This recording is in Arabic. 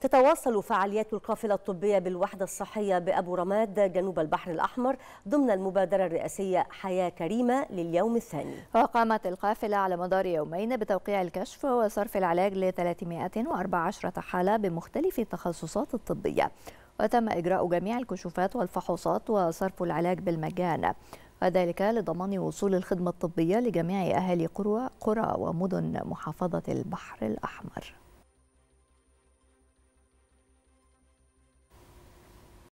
تتواصل فعاليات القافلة الطبية بالوحدة الصحية بأبو رماد جنوب البحر الأحمر ضمن المبادرة الرئاسية حياة كريمة لليوم الثاني وقامت القافلة على مدار يومين بتوقيع الكشف وصرف العلاج ل 314 حالة بمختلف التخصصات الطبية وتم إجراء جميع الكشوفات والفحوصات وصرف العلاج بالمجان وذلك لضمان وصول الخدمة الطبية لجميع أهالي قرى, ومدن محافظة البحر الأحمر